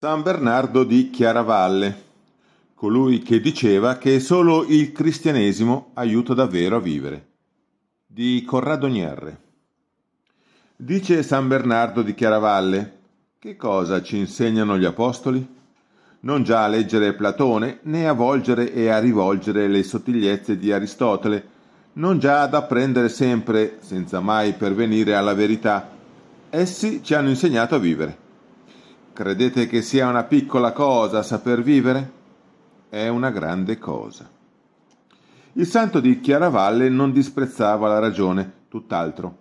San Bernardo di Chiaravalle, colui che diceva che solo il cristianesimo aiuta davvero a vivere, di Corrado Nierre. Dice San Bernardo di Chiaravalle, che cosa ci insegnano gli apostoli? Non già a leggere Platone, né a volgere e a rivolgere le sottigliezze di Aristotele, non già ad apprendere sempre, senza mai pervenire alla verità. Essi ci hanno insegnato a vivere Credete che sia una piccola cosa saper vivere? È una grande cosa. Il santo di Chiaravalle non disprezzava la ragione, tutt'altro.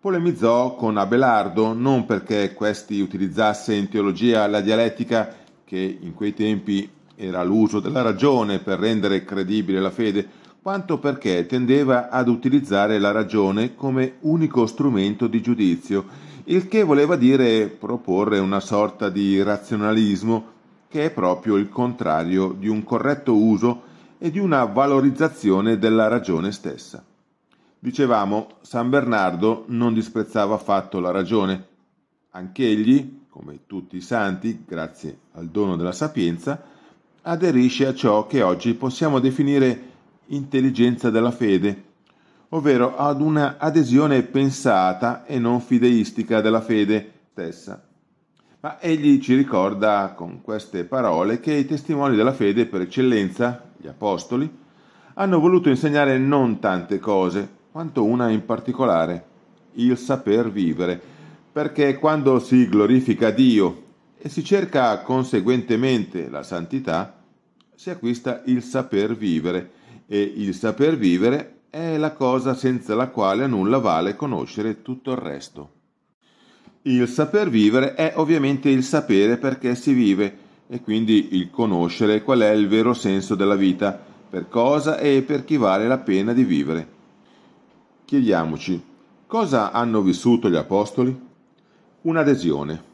Polemizzò con Abelardo non perché questi utilizzasse in teologia la dialettica, che in quei tempi era l'uso della ragione per rendere credibile la fede, quanto perché tendeva ad utilizzare la ragione come unico strumento di giudizio, il che voleva dire proporre una sorta di razionalismo che è proprio il contrario di un corretto uso e di una valorizzazione della ragione stessa. Dicevamo, San Bernardo non disprezzava affatto la ragione. Anch'egli, come tutti i santi, grazie al dono della sapienza, aderisce a ciò che oggi possiamo definire intelligenza della fede, ovvero ad una adesione pensata e non fideistica della fede stessa. Ma egli ci ricorda con queste parole che i testimoni della fede per eccellenza, gli apostoli, hanno voluto insegnare non tante cose, quanto una in particolare, il saper vivere, perché quando si glorifica Dio e si cerca conseguentemente la santità, si acquista il saper vivere, e il saper vivere è la cosa senza la quale a nulla vale conoscere tutto il resto. Il saper vivere è ovviamente il sapere perché si vive e quindi il conoscere qual è il vero senso della vita, per cosa e per chi vale la pena di vivere. Chiediamoci, cosa hanno vissuto gli apostoli? Un'adesione.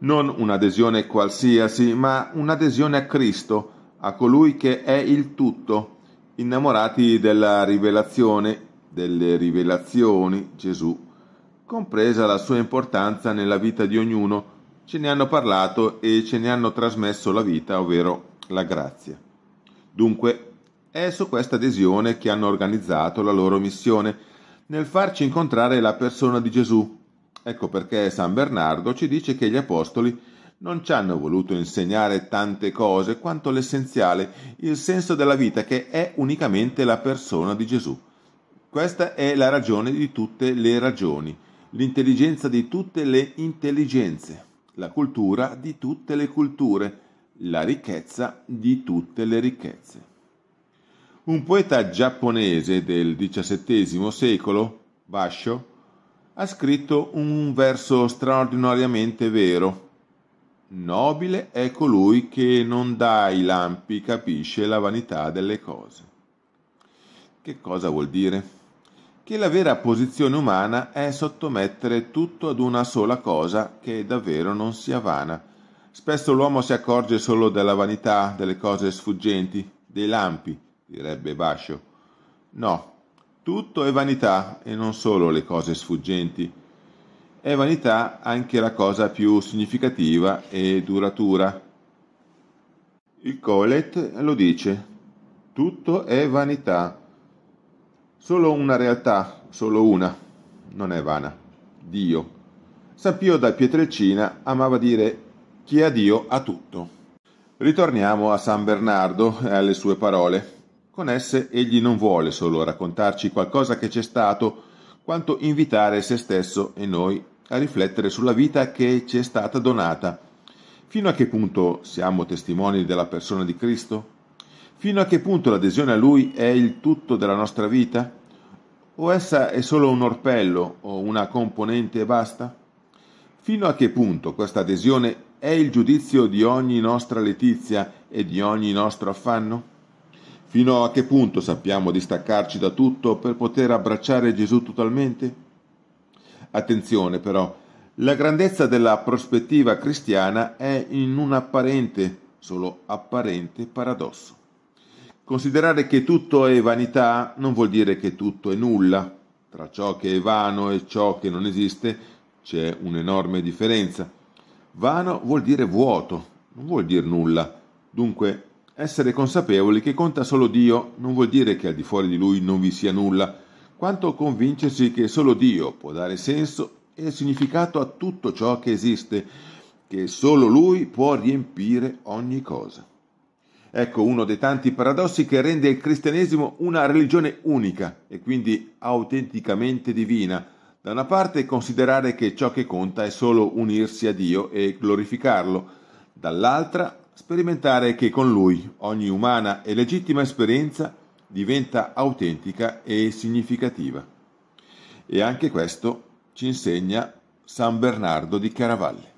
Non un'adesione qualsiasi, ma un'adesione a Cristo, a colui che è il tutto, innamorati della rivelazione, delle rivelazioni Gesù, compresa la sua importanza nella vita di ognuno, ce ne hanno parlato e ce ne hanno trasmesso la vita, ovvero la grazia. Dunque, è su questa adesione che hanno organizzato la loro missione, nel farci incontrare la persona di Gesù. Ecco perché San Bernardo ci dice che gli apostoli non ci hanno voluto insegnare tante cose quanto l'essenziale, il senso della vita che è unicamente la persona di Gesù. Questa è la ragione di tutte le ragioni, l'intelligenza di tutte le intelligenze, la cultura di tutte le culture, la ricchezza di tutte le ricchezze. Un poeta giapponese del XVII secolo, Basho, ha scritto un verso straordinariamente vero Nobile è colui che non dà ai lampi, capisce la vanità delle cose. Che cosa vuol dire? Che la vera posizione umana è sottomettere tutto ad una sola cosa che davvero non sia vana. Spesso l'uomo si accorge solo della vanità, delle cose sfuggenti, dei lampi, direbbe Bascio. No, tutto è vanità e non solo le cose sfuggenti è vanità anche la cosa più significativa e duratura. Il Colet lo dice, tutto è vanità, solo una realtà, solo una, non è vana, Dio. San Pio da Pietrecina amava dire chi ha Dio ha tutto. Ritorniamo a San Bernardo e alle sue parole. Con esse egli non vuole solo raccontarci qualcosa che c'è stato, quanto invitare se stesso e noi a riflettere sulla vita che ci è stata donata. Fino a che punto siamo testimoni della persona di Cristo? Fino a che punto l'adesione a Lui è il tutto della nostra vita? O essa è solo un orpello o una componente e basta? Fino a che punto questa adesione è il giudizio di ogni nostra letizia e di ogni nostro affanno? Fino a che punto sappiamo distaccarci da tutto per poter abbracciare Gesù totalmente? Attenzione però, la grandezza della prospettiva cristiana è in un apparente, solo apparente paradosso. Considerare che tutto è vanità non vuol dire che tutto è nulla. Tra ciò che è vano e ciò che non esiste c'è un'enorme differenza. Vano vuol dire vuoto, non vuol dire nulla. Dunque, essere consapevoli che conta solo Dio non vuol dire che al di fuori di Lui non vi sia nulla, quanto convincersi che solo Dio può dare senso e significato a tutto ciò che esiste, che solo Lui può riempire ogni cosa. Ecco uno dei tanti paradossi che rende il cristianesimo una religione unica e quindi autenticamente divina. Da una parte considerare che ciò che conta è solo unirsi a Dio e glorificarlo, dall'altra sperimentare che con Lui ogni umana e legittima esperienza è diventa autentica e significativa. E anche questo ci insegna San Bernardo di Caravalle.